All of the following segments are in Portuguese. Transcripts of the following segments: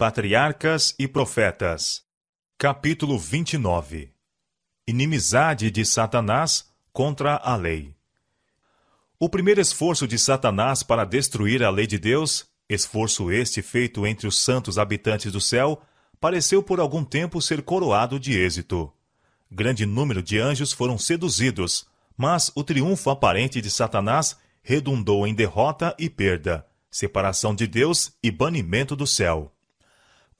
Patriarcas e Profetas. Capítulo 29 Inimizade de Satanás contra a Lei. O primeiro esforço de Satanás para destruir a lei de Deus, esforço este feito entre os santos habitantes do céu, pareceu por algum tempo ser coroado de êxito. Grande número de anjos foram seduzidos, mas o triunfo aparente de Satanás redundou em derrota e perda, separação de Deus e banimento do céu.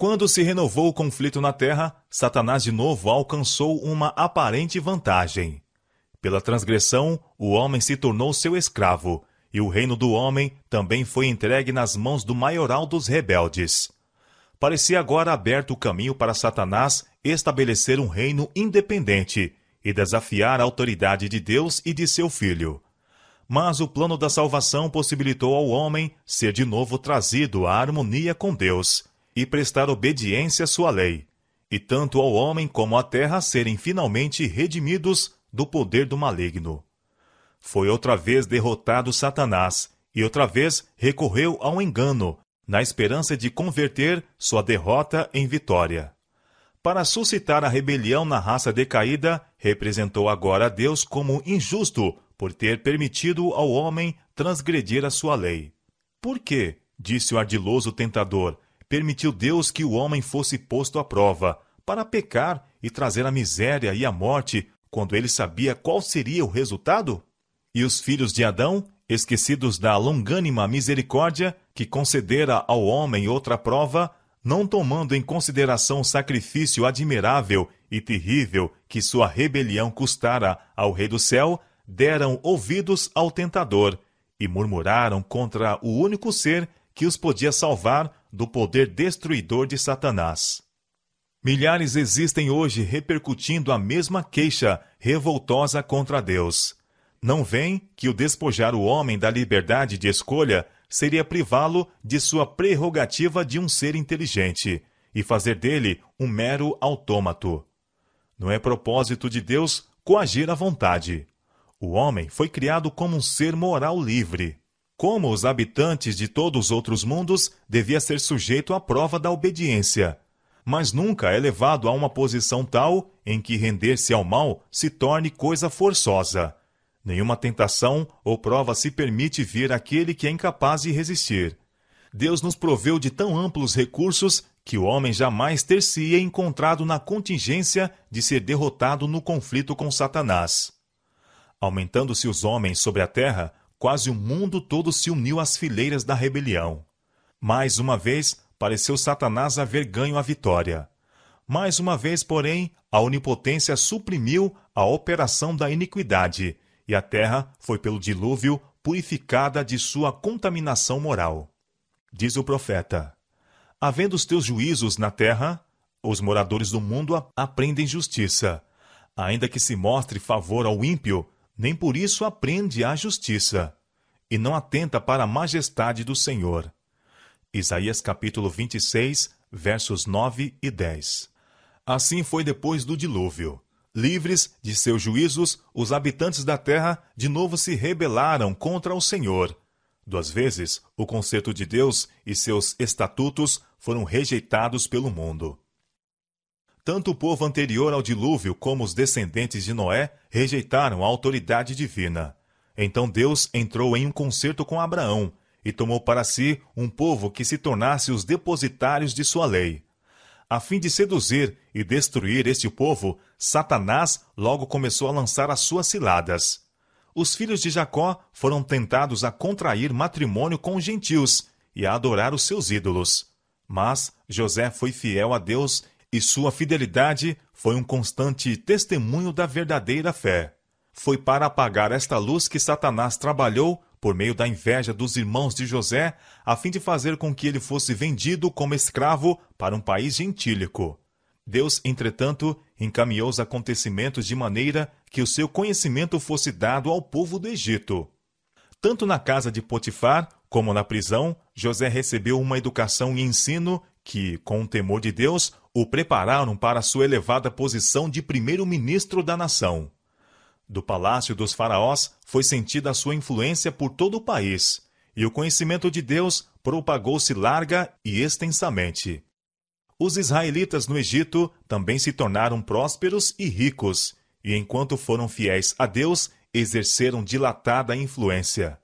Quando se renovou o conflito na terra, Satanás de novo alcançou uma aparente vantagem. Pela transgressão, o homem se tornou seu escravo, e o reino do homem também foi entregue nas mãos do maioral dos rebeldes. Parecia agora aberto o caminho para Satanás estabelecer um reino independente e desafiar a autoridade de Deus e de seu filho. Mas o plano da salvação possibilitou ao homem ser de novo trazido à harmonia com Deus e prestar obediência à sua lei, e tanto ao homem como à terra serem finalmente redimidos do poder do maligno. Foi outra vez derrotado Satanás, e outra vez recorreu ao engano, na esperança de converter sua derrota em vitória. Para suscitar a rebelião na raça decaída, representou agora a Deus como injusto por ter permitido ao homem transgredir a sua lei. Por quê? disse o ardiloso tentador, permitiu Deus que o homem fosse posto à prova, para pecar e trazer a miséria e a morte, quando ele sabia qual seria o resultado? E os filhos de Adão, esquecidos da longânima misericórdia que concedera ao homem outra prova, não tomando em consideração o sacrifício admirável e terrível que sua rebelião custara ao Rei do Céu, deram ouvidos ao tentador e murmuraram contra o único ser que os podia salvar do poder destruidor de Satanás. Milhares existem hoje repercutindo a mesma queixa revoltosa contra Deus. Não vem que o despojar o homem da liberdade de escolha seria privá-lo de sua prerrogativa de um ser inteligente e fazer dele um mero autômato. Não é propósito de Deus coagir a vontade. O homem foi criado como um ser moral livre como os habitantes de todos os outros mundos, devia ser sujeito à prova da obediência, mas nunca é levado a uma posição tal em que render-se ao mal se torne coisa forçosa. Nenhuma tentação ou prova se permite vir àquele que é incapaz de resistir. Deus nos proveu de tão amplos recursos que o homem jamais ter-se-ia encontrado na contingência de ser derrotado no conflito com Satanás. Aumentando-se os homens sobre a terra, quase o mundo todo se uniu às fileiras da rebelião. Mais uma vez, pareceu Satanás haver ganho a vitória. Mais uma vez, porém, a onipotência suprimiu a operação da iniquidade, e a terra foi pelo dilúvio purificada de sua contaminação moral. Diz o profeta: Havendo os teus juízos na terra, os moradores do mundo aprendem justiça. Ainda que se mostre favor ao ímpio, nem por isso aprende a justiça, e não atenta para a majestade do Senhor. Isaías capítulo 26, versos 9 e 10. Assim foi depois do dilúvio. Livres de seus juízos, os habitantes da terra de novo se rebelaram contra o Senhor. Duas vezes, o conserto de Deus e seus estatutos foram rejeitados pelo mundo. Tanto o povo anterior ao dilúvio como os descendentes de Noé rejeitaram a autoridade divina. Então Deus entrou em um concerto com Abraão e tomou para si um povo que se tornasse os depositários de sua lei. A fim de seduzir e destruir este povo, Satanás logo começou a lançar as suas ciladas. Os filhos de Jacó foram tentados a contrair matrimônio com os gentios e a adorar os seus ídolos. Mas José foi fiel a Deus e sua fidelidade foi um constante testemunho da verdadeira fé. Foi para apagar esta luz que Satanás trabalhou por meio da inveja dos irmãos de José, a fim de fazer com que ele fosse vendido como escravo para um país gentílico. Deus, entretanto, encaminhou os acontecimentos de maneira que o seu conhecimento fosse dado ao povo do Egito. Tanto na casa de Potifar como na prisão, José recebeu uma educação e ensino que, com o temor de Deus, o prepararam para sua elevada posição de primeiro-ministro da nação. Do palácio dos faraós foi sentida a sua influência por todo o país, e o conhecimento de Deus propagou-se larga e extensamente. Os israelitas no Egito também se tornaram prósperos e ricos, e enquanto foram fiéis a Deus, exerceram dilatada influência.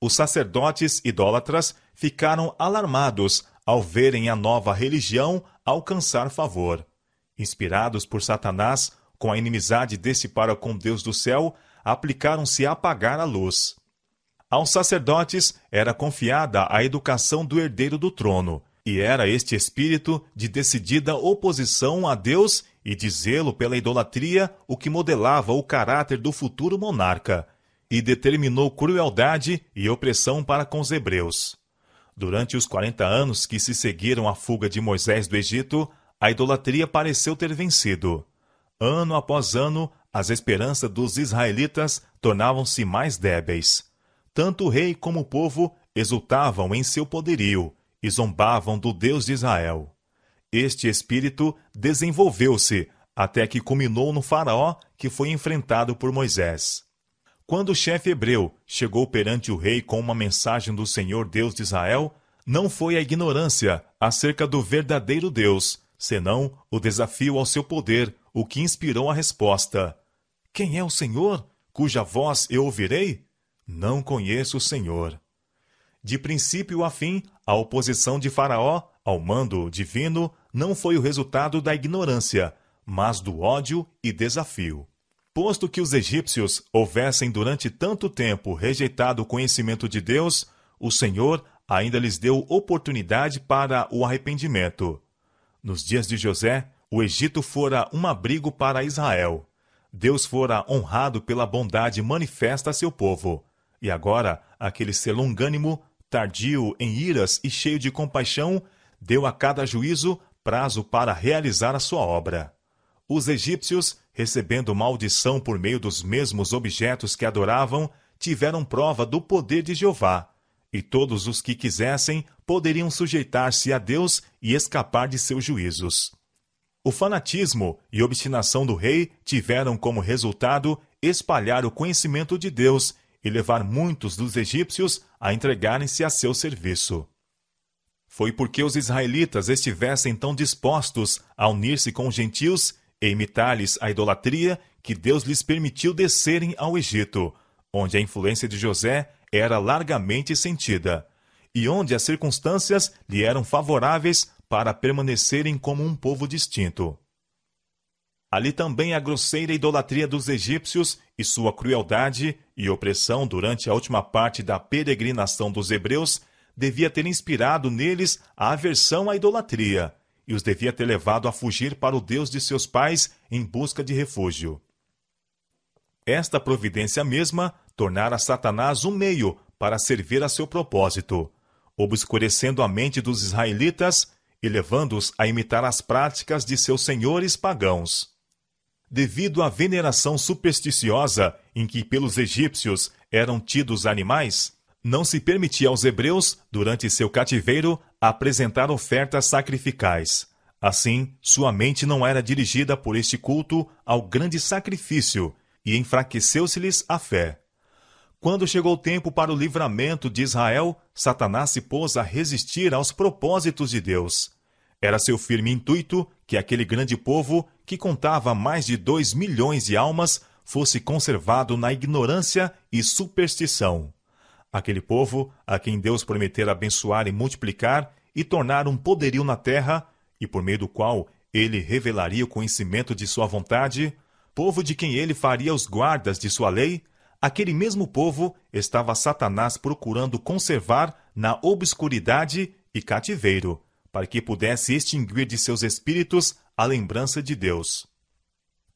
Os sacerdotes idólatras ficaram alarmados ao verem a nova religião alcançar favor. Inspirados por Satanás, com a inimizade desse para com Deus do céu, aplicaram-se a apagar a luz. Aos sacerdotes era confiada a educação do herdeiro do trono, e era este espírito de decidida oposição a Deus e de zelo pela idolatria o que modelava o caráter do futuro monarca, e determinou crueldade e opressão para com os hebreus. Durante os 40 anos que se seguiram à fuga de Moisés do Egito, a idolatria pareceu ter vencido. Ano após ano, as esperanças dos israelitas tornavam-se mais débeis. Tanto o rei como o povo exultavam em seu poderio e zombavam do Deus de Israel. Este espírito desenvolveu-se até que culminou no Faraó que foi enfrentado por Moisés. Quando o chefe hebreu chegou perante o rei com uma mensagem do Senhor Deus de Israel, não foi a ignorância acerca do verdadeiro Deus, senão o desafio ao seu poder, o que inspirou a resposta: Quem é o Senhor, cuja voz eu ouvirei? Não conheço o Senhor. De princípio a fim, a oposição de Faraó ao mando divino não foi o resultado da ignorância, mas do ódio e desafio. Posto que os egípcios houvessem durante tanto tempo rejeitado o conhecimento de Deus, o Senhor ainda lhes deu oportunidade para o arrependimento. Nos dias de José, o Egito fora um abrigo para Israel. Deus fora honrado pela bondade manifesta a seu povo. E agora, aquele ser longânimo, tardio em iras e cheio de compaixão, deu a cada juízo prazo para realizar a sua obra. Os egípcios recebendo maldição por meio dos mesmos objetos que adoravam, tiveram prova do poder de Jeová. E todos os que quisessem poderiam sujeitar-se a Deus e escapar de seus juízos. O fanatismo e obstinação do rei tiveram como resultado espalhar o conhecimento de Deus e levar muitos dos egípcios a entregarem-se a seu serviço. Foi porque os israelitas estivessem tão dispostos a unir-se com os gentios e imitar-lhes a idolatria que Deus lhes permitiu descerem ao Egito, onde a influência de José era largamente sentida, e onde as circunstâncias lhe eram favoráveis para permanecerem como um povo distinto. Ali também a grosseira idolatria dos egípcios e sua crueldade e opressão durante a última parte da peregrinação dos hebreus devia ter inspirado neles a aversão à idolatria e os devia ter levado a fugir para o Deus de seus pais em busca de refúgio. Esta providência mesma tornara Satanás um meio para servir a seu propósito, obscurecendo a mente dos israelitas e levando-os a imitar as práticas de seus senhores pagãos. Devido à veneração supersticiosa em que pelos egípcios eram tidos animais, não se permitia aos hebreus, durante seu cativeiro, apresentar ofertas sacrificais. Assim, sua mente não era dirigida por este culto ao grande sacrifício e enfraqueceu-se-lhes a fé. Quando chegou o tempo para o livramento de Israel, Satanás se pôs a resistir aos propósitos de Deus. Era seu firme intuito que aquele grande povo, que contava mais de dois milhões de almas, fosse conservado na ignorância e superstição. Aquele povo, a quem Deus prometera abençoar e multiplicar e tornar um poderio na terra, e por meio do qual ele revelaria o conhecimento de sua vontade, povo de quem ele faria os guardas de sua lei, aquele mesmo povo estava Satanás procurando conservar na obscuridade e cativeiro, para que pudesse extinguir de seus espíritos a lembrança de Deus.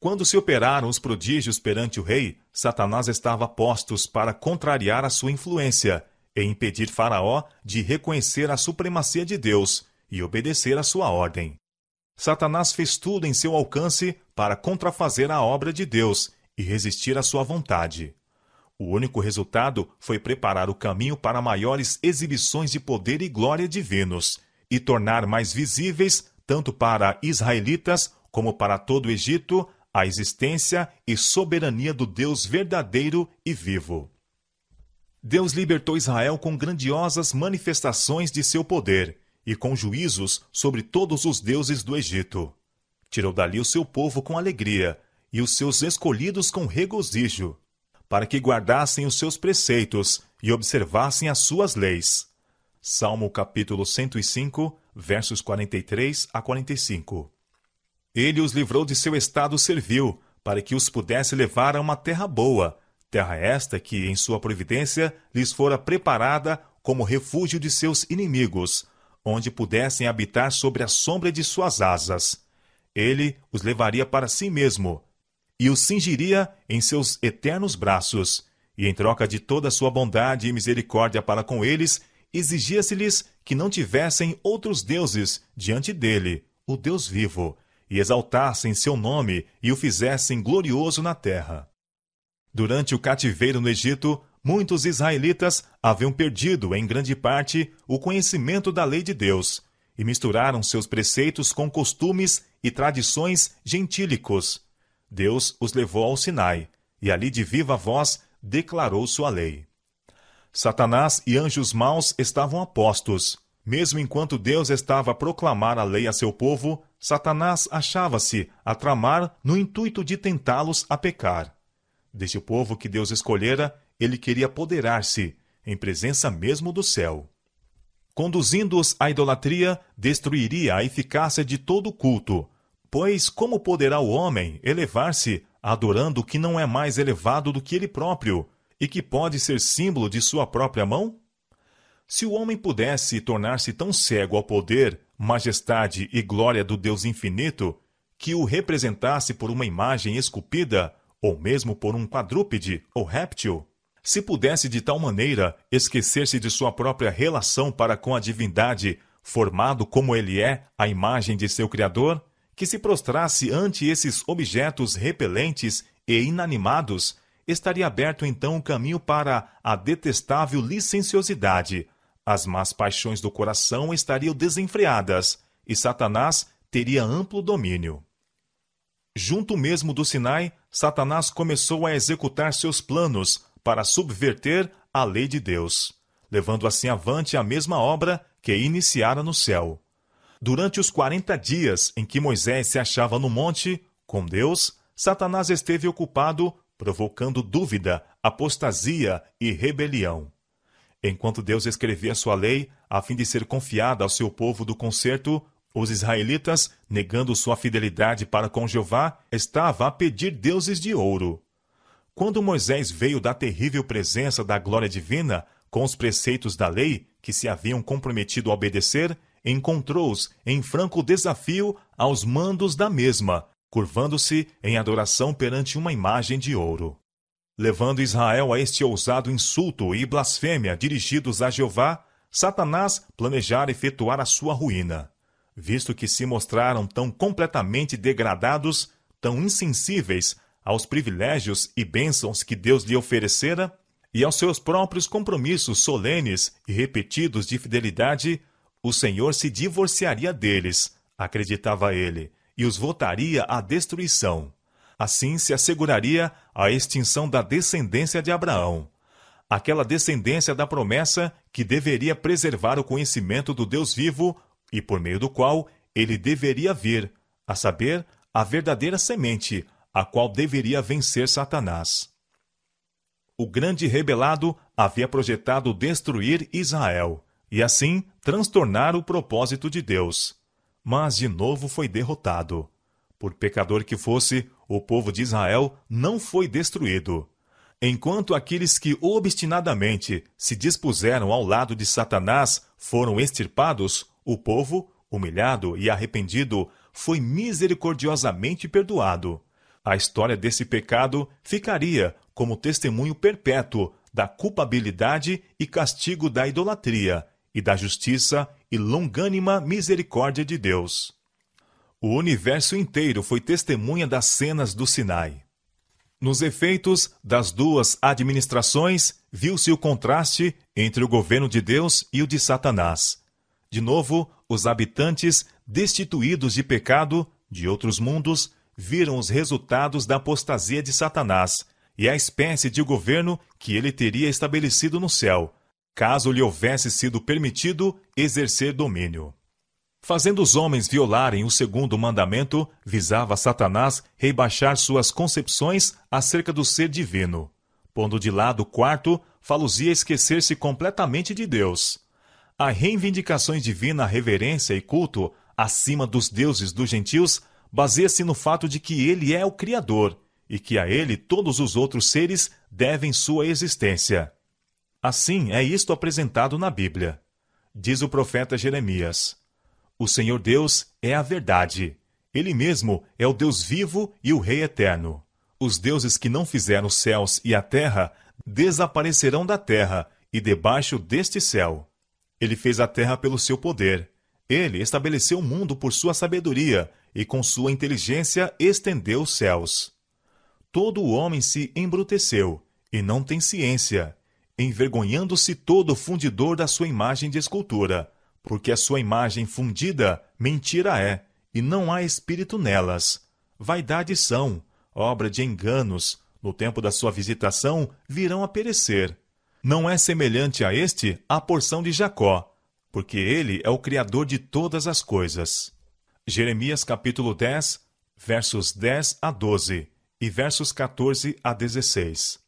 Quando se operaram os prodígios perante o rei, Satanás estava postos para contrariar a sua influência e impedir Faraó de reconhecer a supremacia de Deus e obedecer à sua ordem. Satanás fez tudo em seu alcance para contrafazer a obra de Deus e resistir à sua vontade. O único resultado foi preparar o caminho para maiores exibições de poder e glória divinos e tornar mais visíveis, tanto para israelitas como para todo o Egito, a existência e soberania do Deus verdadeiro e vivo. Deus libertou Israel com grandiosas manifestações de seu poder e com juízos sobre todos os deuses do Egito. Tirou dali o seu povo com alegria e os seus escolhidos com regozijo, para que guardassem os seus preceitos e observassem as suas leis. Salmo capítulo 105, versos 43 a 45. Ele os livrou de seu estado servil, para que os pudesse levar a uma terra boa, terra esta que, em sua providência, lhes fora preparada como refúgio de seus inimigos, onde pudessem habitar sobre a sombra de suas asas. Ele os levaria para si mesmo e os cingiria em seus eternos braços, e em troca de toda sua bondade e misericórdia para com eles, exigia-se-lhes que não tivessem outros deuses diante dele, o Deus vivo e exaltassem seu nome e o fizessem glorioso na terra. Durante o cativeiro no Egito, muitos israelitas haviam perdido, em grande parte, o conhecimento da lei de Deus e misturaram seus preceitos com costumes e tradições gentílicos. Deus os levou ao Sinai e ali de viva voz declarou sua lei. Satanás e anjos maus estavam apostos. Mesmo enquanto Deus estava a proclamar a lei a seu povo, Satanás achava-se a tramar no intuito de tentá-los a pecar. Deste povo que Deus escolhera, ele queria apoderar-se, em presença mesmo do céu. Conduzindo-os à idolatria, destruiria a eficácia de todo culto, pois como poderá o homem elevar-se adorando o que não é mais elevado do que ele próprio e que pode ser símbolo de sua própria mão? Se o homem pudesse tornar-se tão cego ao poder, majestade e glória do Deus infinito, que o representasse por uma imagem esculpida, ou mesmo por um quadrúpede ou réptil, se pudesse de tal maneira esquecer-se de sua própria relação para com a divindade, formado como ele é a imagem de seu Criador, que se prostrasse ante esses objetos repelentes e inanimados, estaria aberto então o caminho para a detestável licenciosidade, as más paixões do coração estariam desenfreadas e Satanás teria amplo domínio. Junto mesmo do Sinai, Satanás começou a executar seus planos para subverter a lei de Deus, levando assim avante a mesma obra que iniciara no céu. Durante os quarenta dias em que Moisés se achava no monte, com Deus, Satanás esteve ocupado provocando dúvida, apostasia e rebelião. Enquanto Deus escrevia sua lei, a fim de ser confiada ao seu povo do concerto, os israelitas, negando sua fidelidade para com Jeová, estavam a pedir deuses de ouro. Quando Moisés veio da terrível presença da glória divina, com os preceitos da lei, que se haviam comprometido a obedecer, encontrou-os em franco desafio aos mandos da mesma, curvando-se em adoração perante uma imagem de ouro levando Israel a este ousado insulto e blasfêmia dirigidos a Jeová, Satanás planejara efetuar a sua ruína, visto que se mostraram tão completamente degradados, tão insensíveis aos privilégios e bênçãos que Deus lhe oferecera e aos seus próprios compromissos solenes e repetidos de fidelidade, o Senhor se divorciaria deles, acreditava ele, e os votaria à destruição. Assim se asseguraria a extinção da descendência de Abraão, aquela descendência da promessa que deveria preservar o conhecimento do Deus vivo e por meio do qual ele deveria vir, a saber, a verdadeira semente, a qual deveria vencer Satanás. O grande rebelado havia projetado destruir Israel e assim transtornar o propósito de Deus. Mas de novo foi derrotado. Por pecador que fosse, o povo de Israel não foi destruído. Enquanto aqueles que obstinadamente se dispuseram ao lado de Satanás foram extirpados, o povo, humilhado e arrependido, foi misericordiosamente perdoado. A história desse pecado ficaria como testemunho perpétuo da culpabilidade e castigo da idolatria e da justiça e longânima misericórdia de Deus. O universo inteiro foi testemunha das cenas do Sinai. Nos efeitos das duas administrações, viu-se o contraste entre o governo de Deus e o de Satanás. De novo, os habitantes, destituídos de pecado, de outros mundos, viram os resultados da apostasia de Satanás e a espécie de governo que ele teria estabelecido no céu, caso lhe houvesse sido permitido exercer domínio. Fazendo os homens violarem o segundo mandamento, visava Satanás rebaixar suas concepções acerca do ser divino. Pondo de lado o quarto, faluzia esquecer-se completamente de Deus. A reivindicações divina à reverência e culto acima dos deuses dos gentios baseia-se no fato de que ele é o Criador e que a ele todos os outros seres devem sua existência. Assim é isto apresentado na Bíblia. Diz o profeta Jeremias: o Senhor Deus é a verdade. Ele mesmo é o Deus vivo e o Rei eterno. Os deuses que não fizeram os céus e a terra desaparecerão da terra e debaixo deste céu. Ele fez a terra pelo seu poder. Ele estabeleceu o mundo por sua sabedoria e com sua inteligência estendeu os céus. Todo o homem se embruteceu e não tem ciência, envergonhando-se todo o fundidor da sua imagem de escultura porque a sua imagem fundida mentira é, e não há espírito nelas. Vaidade são, obra de enganos, no tempo da sua visitação virão a perecer. Não é semelhante a este a porção de Jacó, porque ele é o criador de todas as coisas. Jeremias capítulo 10, versos 10 a 12 e versos 14 a 16.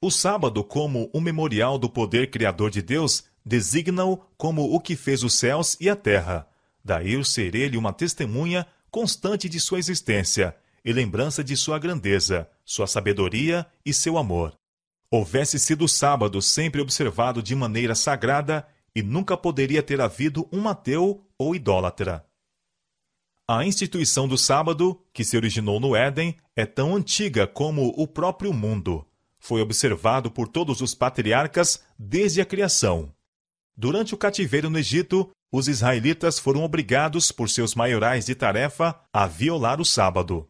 O sábado como um memorial do poder criador de Deus designa-o como o que fez os céus e a terra. Daí o ser ele uma testemunha constante de sua existência e lembrança de sua grandeza, sua sabedoria e seu amor. Houvesse sido o sábado sempre observado de maneira sagrada e nunca poderia ter havido um ateu ou idólatra. A instituição do sábado, que se originou no Éden, é tão antiga como o próprio mundo. Foi observado por todos os patriarcas desde a criação. Durante o cativeiro no Egito, os israelitas foram obrigados por seus maiorais de tarefa a violar o sábado.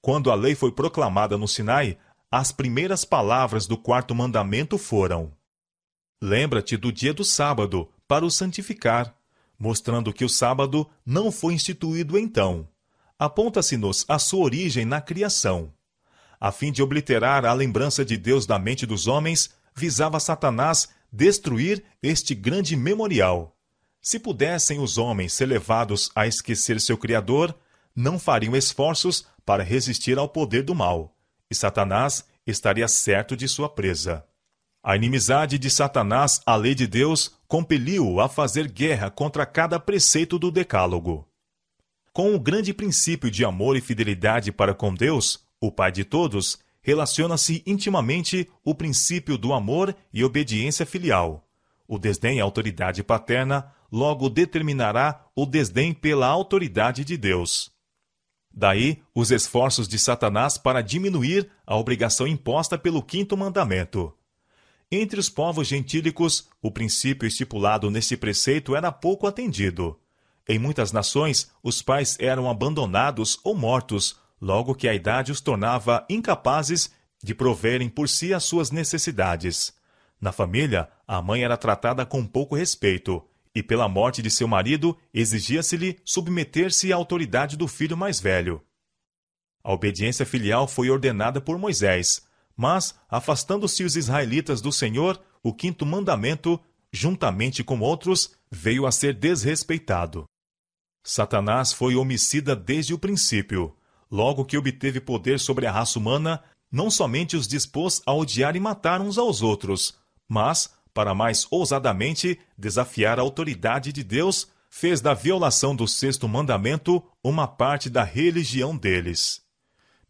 Quando a lei foi proclamada no Sinai, as primeiras palavras do quarto mandamento foram: Lembra-te do dia do sábado para o santificar, mostrando que o sábado não foi instituído então. Aponta-se-nos a sua origem na criação. A fim de obliterar a lembrança de Deus da mente dos homens, visava Satanás destruir este grande memorial. Se pudessem os homens ser levados a esquecer seu Criador, não fariam esforços para resistir ao poder do mal, e Satanás estaria certo de sua presa. A inimizade de Satanás à lei de Deus compeliu-o a fazer guerra contra cada preceito do Decálogo. Com o grande princípio de amor e fidelidade para com Deus, o Pai de todos, relaciona-se intimamente o princípio do amor e obediência filial. O desdém à autoridade paterna logo determinará o desdém pela autoridade de Deus. Daí os esforços de Satanás para diminuir a obrigação imposta pelo quinto mandamento. Entre os povos gentílicos, o princípio estipulado nesse preceito era pouco atendido. Em muitas nações, os pais eram abandonados ou mortos logo que a idade os tornava incapazes de proverem por si as suas necessidades. Na família, a mãe era tratada com pouco respeito, e pela morte de seu marido, exigia-se-lhe submeter-se à autoridade do filho mais velho. A obediência filial foi ordenada por Moisés, mas, afastando-se os israelitas do Senhor, o quinto mandamento, juntamente com outros, veio a ser desrespeitado. Satanás foi homicida desde o princípio. Logo que obteve poder sobre a raça humana, não somente os dispôs a odiar e matar uns aos outros, mas, para mais ousadamente desafiar a autoridade de Deus, fez da violação do sexto mandamento uma parte da religião deles.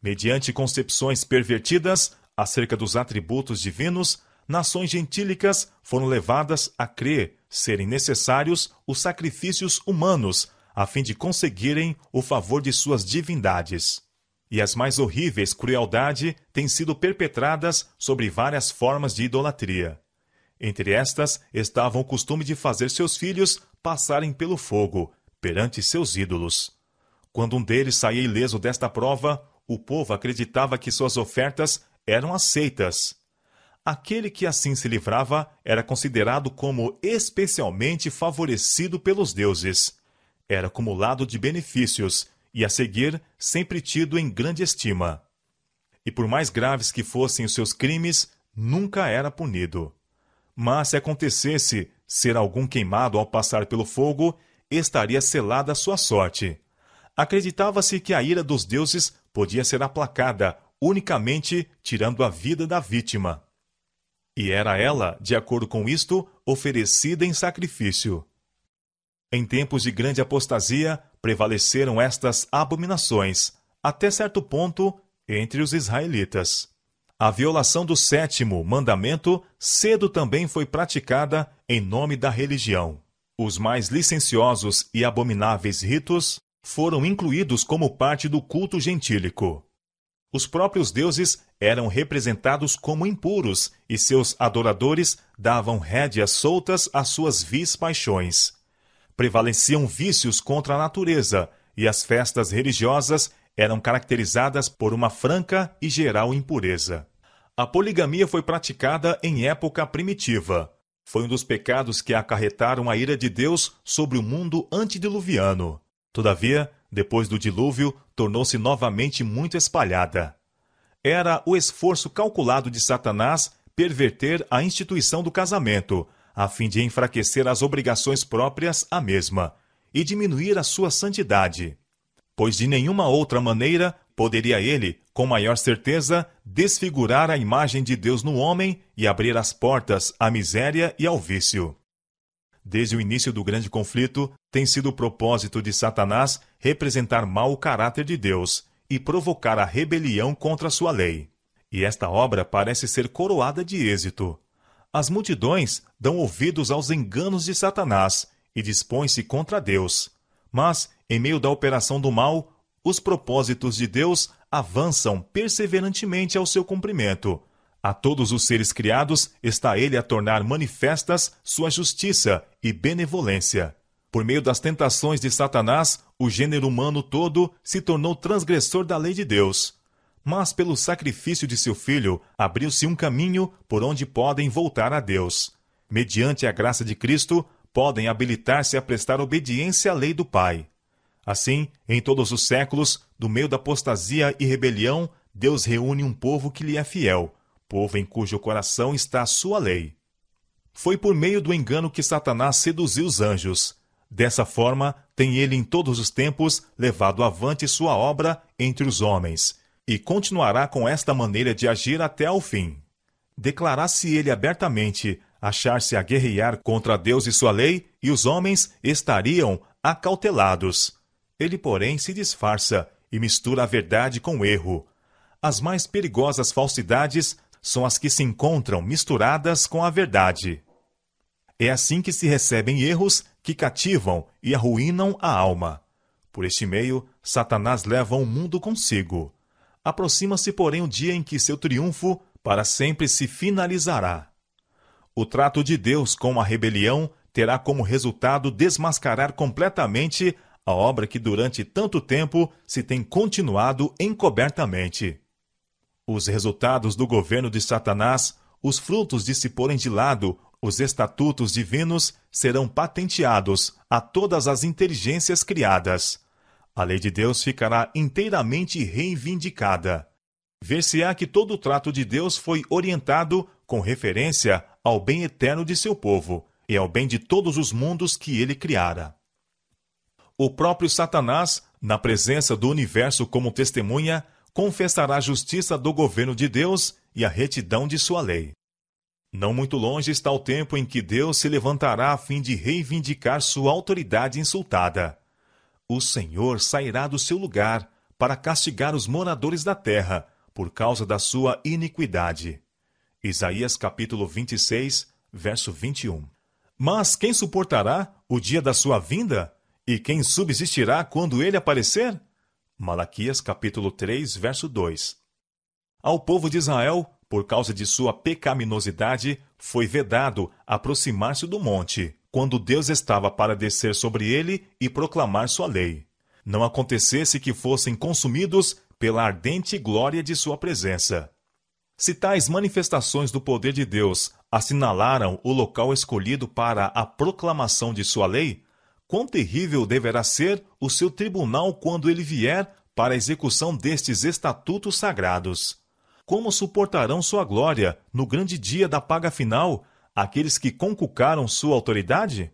Mediante concepções pervertidas acerca dos atributos divinos, nações gentílicas foram levadas a crer serem necessários os sacrifícios humanos a fim de conseguirem o favor de suas divindades. E as mais horríveis crueldade têm sido perpetradas sobre várias formas de idolatria. Entre estas estavam o costume de fazer seus filhos passarem pelo fogo perante seus ídolos. Quando um deles saía ileso desta prova, o povo acreditava que suas ofertas eram aceitas. Aquele que assim se livrava era considerado como especialmente favorecido pelos deuses era acumulado de benefícios e, a seguir, sempre tido em grande estima. E por mais graves que fossem os seus crimes, nunca era punido. Mas se acontecesse ser algum queimado ao passar pelo fogo, estaria selada a sua sorte. Acreditava-se que a ira dos deuses podia ser aplacada unicamente tirando a vida da vítima. E era ela, de acordo com isto, oferecida em sacrifício. Em tempos de grande apostasia, prevaleceram estas abominações, até certo ponto, entre os israelitas. A violação do sétimo mandamento cedo também foi praticada em nome da religião. Os mais licenciosos e abomináveis ritos foram incluídos como parte do culto gentílico. Os próprios deuses eram representados como impuros e seus adoradores davam rédeas soltas às suas vis paixões prevaleciam vícios contra a natureza e as festas religiosas eram caracterizadas por uma franca e geral impureza. A poligamia foi praticada em época primitiva. Foi um dos pecados que acarretaram a ira de Deus sobre o mundo antediluviano. Todavia, depois do dilúvio, tornou-se novamente muito espalhada. Era o esforço calculado de Satanás perverter a instituição do casamento, a fim de enfraquecer as obrigações próprias à mesma e diminuir a sua santidade. Pois de nenhuma outra maneira poderia ele, com maior certeza, desfigurar a imagem de Deus no homem e abrir as portas à miséria e ao vício. Desde o início do grande conflito, tem sido o propósito de Satanás representar mal o caráter de Deus e provocar a rebelião contra sua lei. E esta obra parece ser coroada de êxito, as multidões dão ouvidos aos enganos de Satanás e dispõem-se contra Deus. Mas, em meio da operação do mal, os propósitos de Deus avançam perseverantemente ao seu cumprimento. A todos os seres criados está ele a tornar manifestas sua justiça e benevolência. Por meio das tentações de Satanás, o gênero humano todo se tornou transgressor da lei de Deus mas pelo sacrifício de seu filho abriu-se um caminho por onde podem voltar a Deus. Mediante a graça de Cristo, podem habilitar-se a prestar obediência à lei do Pai. Assim, em todos os séculos, do meio da apostasia e rebelião, Deus reúne um povo que lhe é fiel, povo em cujo coração está a sua lei. Foi por meio do engano que Satanás seduziu os anjos. Dessa forma, tem ele em todos os tempos levado avante sua obra entre os homens e continuará com esta maneira de agir até ao fim. Declarasse ele abertamente, achar-se a guerrear contra Deus e sua lei, e os homens estariam acautelados. Ele, porém, se disfarça e mistura a verdade com o erro. As mais perigosas falsidades são as que se encontram misturadas com a verdade. É assim que se recebem erros que cativam e arruinam a alma. Por este meio, Satanás leva o mundo consigo. Aproxima-se, porém, o dia em que seu triunfo para sempre se finalizará. O trato de Deus com a rebelião terá como resultado desmascarar completamente a obra que durante tanto tempo se tem continuado encobertamente. Os resultados do governo de Satanás, os frutos de se porem de lado os estatutos divinos serão patenteados a todas as inteligências criadas, a lei de Deus ficará inteiramente reivindicada. Ver-se-á que todo o trato de Deus foi orientado com referência ao bem eterno de seu povo e ao bem de todos os mundos que ele criara. O próprio Satanás, na presença do universo como testemunha, confessará a justiça do governo de Deus e a retidão de sua lei. Não muito longe está o tempo em que Deus se levantará a fim de reivindicar sua autoridade insultada o Senhor sairá do seu lugar para castigar os moradores da terra por causa da sua iniquidade. Isaías capítulo 26, verso 21. Mas quem suportará o dia da sua vinda? E quem subsistirá quando ele aparecer? Malaquias capítulo 3, verso 2. Ao povo de Israel, por causa de sua pecaminosidade, foi vedado aproximar-se do monte quando Deus estava para descer sobre ele e proclamar sua lei. Não acontecesse que fossem consumidos pela ardente glória de sua presença. Se tais manifestações do poder de Deus assinalaram o local escolhido para a proclamação de sua lei, quão terrível deverá ser o seu tribunal quando ele vier para a execução destes estatutos sagrados? Como suportarão sua glória no grande dia da paga final aqueles que conculcaram sua autoridade?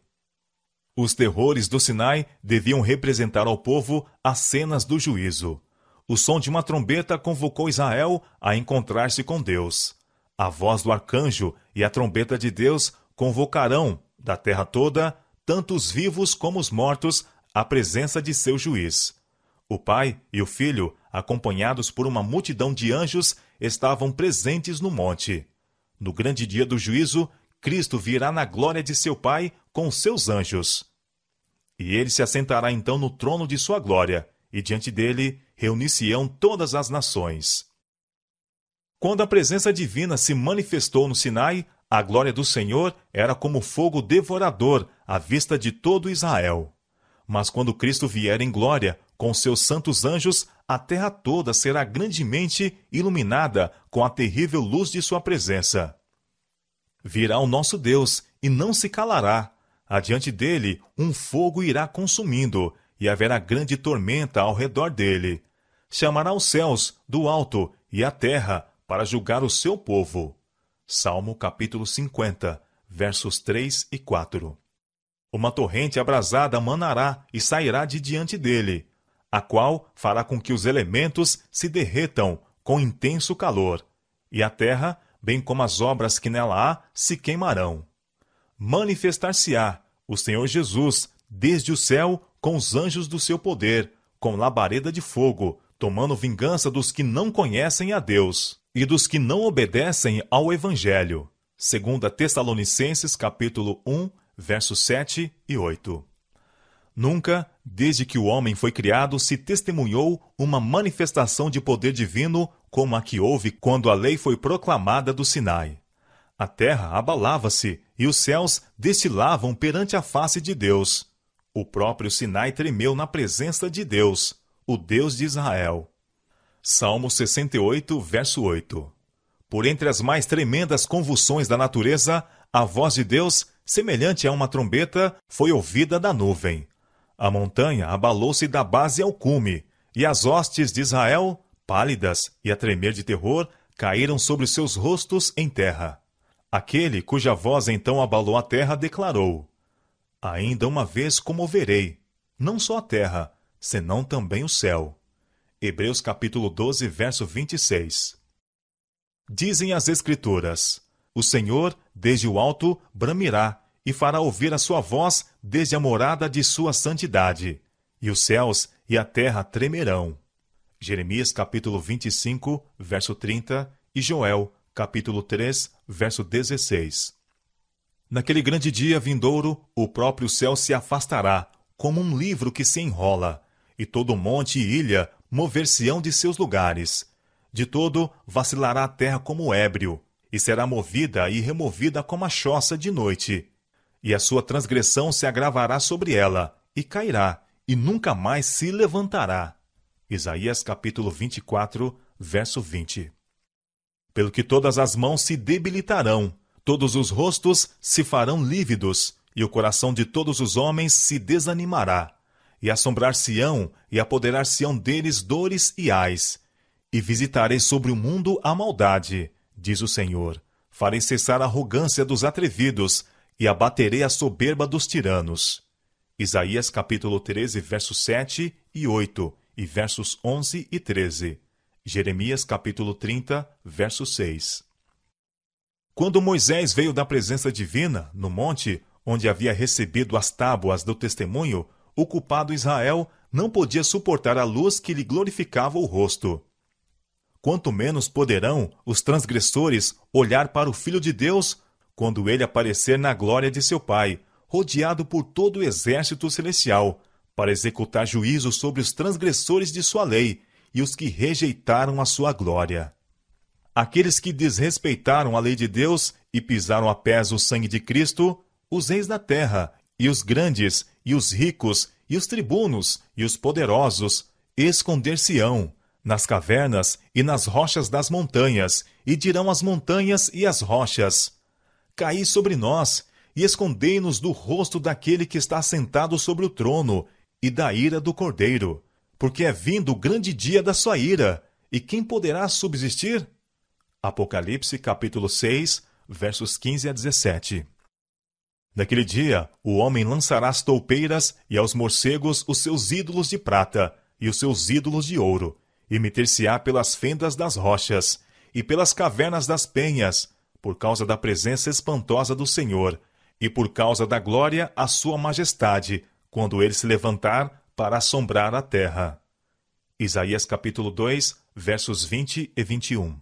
Os terrores do Sinai deviam representar ao povo as cenas do juízo. O som de uma trombeta convocou Israel a encontrar-se com Deus. A voz do arcanjo e a trombeta de Deus convocarão, da terra toda, tanto os vivos como os mortos, à presença de seu juiz. O pai e o filho, acompanhados por uma multidão de anjos, estavam presentes no monte. No grande dia do juízo, Cristo virá na glória de seu Pai com seus anjos. E ele se assentará então no trono de sua glória, e diante dele reunir-se-ão todas as nações. Quando a presença divina se manifestou no Sinai, a glória do Senhor era como fogo devorador à vista de todo Israel. Mas quando Cristo vier em glória, com seus santos anjos, a terra toda será grandemente iluminada com a terrível luz de sua presença virá o nosso Deus e não se calará. Adiante dele um fogo irá consumindo, e haverá grande tormenta ao redor dele. Chamará os céus do alto e a terra para julgar o seu povo. Salmo capítulo 50, versos 3 e 4. Uma torrente abrasada manará e sairá de diante dele, a qual fará com que os elementos se derretam com intenso calor, e a terra bem como as obras que nela há, se queimarão. Manifestar-se-á o Senhor Jesus desde o céu com os anjos do seu poder, com labareda de fogo, tomando vingança dos que não conhecem a Deus e dos que não obedecem ao Evangelho. 2 Tessalonicenses capítulo 1, versos 7 e 8. Nunca, desde que o homem foi criado, se testemunhou uma manifestação de poder divino como a que houve quando a lei foi proclamada do Sinai. A terra abalava-se e os céus destilavam perante a face de Deus. O próprio Sinai tremeu na presença de Deus, o Deus de Israel. Salmo 68, verso 8. Por entre as mais tremendas convulsões da natureza, a voz de Deus, semelhante a uma trombeta, foi ouvida da nuvem. A montanha abalou-se da base ao cume, e as hostes de Israel pálidas e a tremer de terror, caíram sobre seus rostos em terra. Aquele cuja voz então abalou a terra declarou: Ainda uma vez comoverei, não só a terra, senão também o céu. Hebreus capítulo 12, verso 26. Dizem as Escrituras: O Senhor, desde o alto, bramirá e fará ouvir a sua voz desde a morada de sua santidade, e os céus e a terra tremerão. Jeremias capítulo 25, verso 30 e Joel capítulo 3, verso 16. Naquele grande dia vindouro, o próprio céu se afastará, como um livro que se enrola, e todo monte e ilha mover-se-ão de seus lugares. De todo vacilará a terra como ébrio, e será movida e removida como a choça de noite. E a sua transgressão se agravará sobre ela, e cairá, e nunca mais se levantará. Isaías capítulo 24, verso 20. Pelo que todas as mãos se debilitarão, todos os rostos se farão lívidos, e o coração de todos os homens se desanimará, e assombrar-se-ão e apoderar-se-ão deles dores e ais. E visitarei sobre o mundo a maldade, diz o Senhor. Farei cessar a arrogância dos atrevidos e abaterei a soberba dos tiranos. Isaías capítulo 13, verso 7 e 8 e versos 11 e 13. Jeremias capítulo 30, verso 6. Quando Moisés veio da presença divina, no monte, onde havia recebido as tábuas do testemunho, o culpado Israel não podia suportar a luz que lhe glorificava o rosto. Quanto menos poderão os transgressores olhar para o Filho de Deus quando ele aparecer na glória de seu Pai, rodeado por todo o exército celestial, para executar juízo sobre os transgressores de sua lei e os que rejeitaram a sua glória. Aqueles que desrespeitaram a lei de Deus e pisaram a pés o sangue de Cristo, os reis da terra, e os grandes, e os ricos, e os tribunos, e os poderosos, esconder-se-ão nas cavernas e nas rochas das montanhas, e dirão as montanhas e as rochas: Caí sobre nós, e escondei-nos do rosto daquele que está sentado sobre o trono, e da ira do cordeiro, porque é vindo o grande dia da sua ira, e quem poderá subsistir? Apocalipse capítulo 6, versos 15 a 17. Naquele dia, o homem lançará as toupeiras e aos morcegos os seus ídolos de prata e os seus ídolos de ouro, e meter-se-á pelas fendas das rochas e pelas cavernas das penhas, por causa da presença espantosa do Senhor, e por causa da glória à sua majestade, quando ele se levantar para assombrar a terra. Isaías capítulo 2, versos 20 e 21.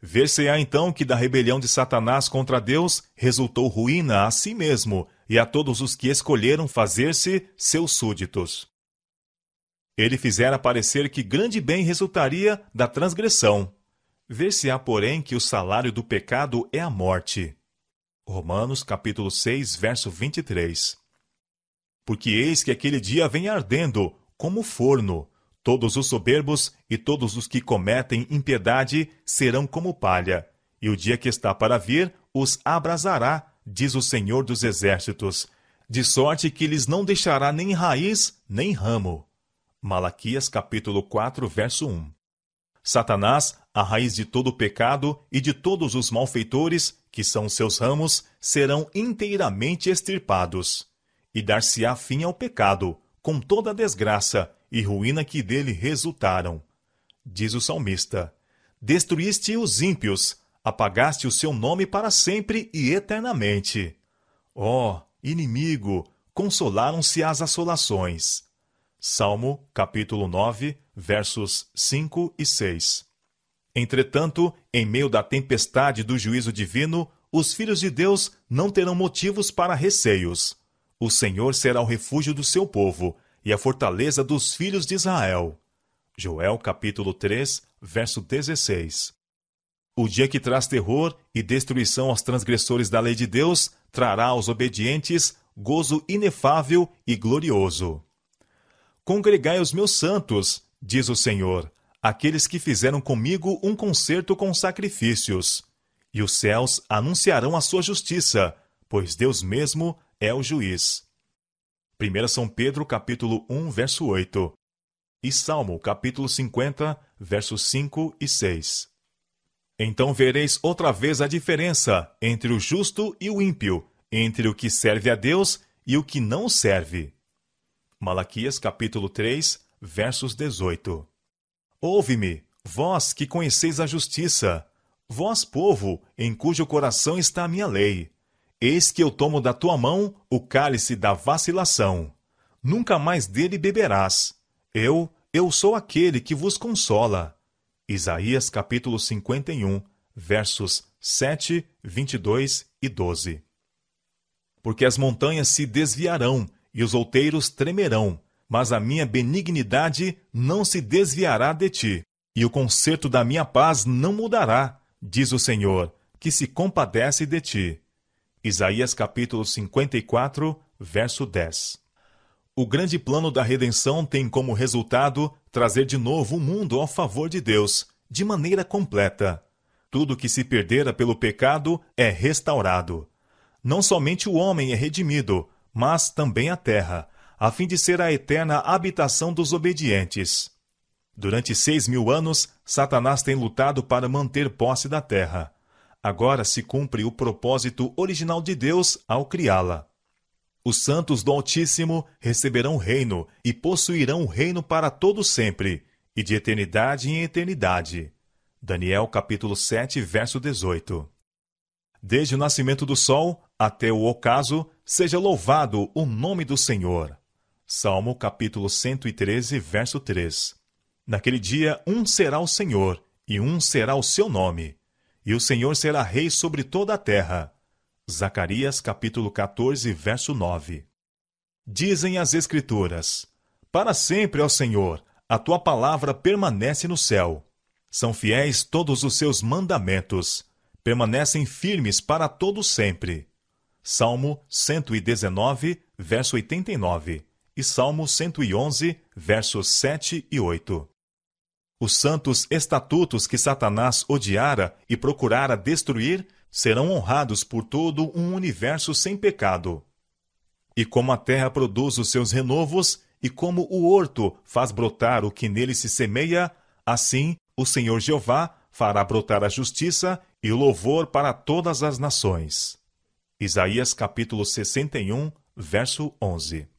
Ver-se-á então que da rebelião de Satanás contra Deus resultou ruína a si mesmo e a todos os que escolheram fazer-se seus súditos. Ele fizera parecer que grande bem resultaria da transgressão. Ver-se-á, porém, que o salário do pecado é a morte. Romanos capítulo 6, verso 23. Porque eis que aquele dia vem ardendo, como forno. Todos os soberbos e todos os que cometem impiedade serão como palha. E o dia que está para vir os abrasará, diz o Senhor dos Exércitos, de sorte que lhes não deixará nem raiz nem ramo. Malaquias capítulo 4, verso 1. Satanás, a raiz de todo o pecado e de todos os malfeitores, que são seus ramos, serão inteiramente extirpados e dar-se-á fim ao pecado, com toda a desgraça e ruína que dele resultaram. Diz o salmista: Destruíste os ímpios, apagaste o seu nome para sempre e eternamente. Ó, oh, inimigo, consolaram-se as assolações. Salmo, capítulo 9, versos 5 e 6. Entretanto, em meio da tempestade do juízo divino, os filhos de Deus não terão motivos para receios. O Senhor será o refúgio do seu povo e a fortaleza dos filhos de Israel. Joel capítulo 3, verso 16. O dia que traz terror e destruição aos transgressores da lei de Deus, trará aos obedientes gozo inefável e glorioso. Congregai os meus santos, diz o Senhor, aqueles que fizeram comigo um concerto com sacrifícios. E os céus anunciarão a sua justiça, pois Deus mesmo é o juiz. 1 São Pedro capítulo 1, verso 8 e Salmo capítulo 50, versos 5 e 6. Então vereis outra vez a diferença entre o justo e o ímpio, entre o que serve a Deus e o que não serve. Malaquias capítulo 3, versos 18. Ouve-me, vós que conheceis a justiça, vós povo, em cujo coração está a minha lei. Eis que eu tomo da tua mão o cálice da vacilação. Nunca mais dele beberás. Eu, eu sou aquele que vos consola. Isaías capítulo 51, versos 7, 22 e 12. Porque as montanhas se desviarão e os outeiros tremerão, mas a minha benignidade não se desviará de ti, e o conserto da minha paz não mudará, diz o Senhor, que se compadece de ti. Isaías capítulo 54, verso 10. O grande plano da redenção tem como resultado trazer de novo o mundo ao favor de Deus, de maneira completa. Tudo que se perdera pelo pecado é restaurado. Não somente o homem é redimido, mas também a terra, a fim de ser a eterna habitação dos obedientes. Durante seis mil anos, Satanás tem lutado para manter posse da terra. Agora se cumpre o propósito original de Deus ao criá-la. Os santos do Altíssimo receberão reino e possuirão o reino para todo sempre, e de eternidade em eternidade. Daniel capítulo 7, verso 18. Desde o nascimento do sol até o ocaso, seja louvado o nome do Senhor. Salmo capítulo 113, verso 3. Naquele dia um será o Senhor, e um será o seu nome e o Senhor será rei sobre toda a terra. Zacarias capítulo 14, verso 9. Dizem as Escrituras: Para sempre, ó Senhor, a tua palavra permanece no céu. São fiéis todos os seus mandamentos, permanecem firmes para todo sempre. Salmo 119, verso 89 e Salmo 111, versos 7 e 8. Os santos estatutos que Satanás odiara e procurara destruir serão honrados por todo um universo sem pecado. E como a terra produz os seus renovos, e como o horto faz brotar o que nele se semeia, assim o Senhor Jeová fará brotar a justiça e o louvor para todas as nações. Isaías capítulo 61, verso 11.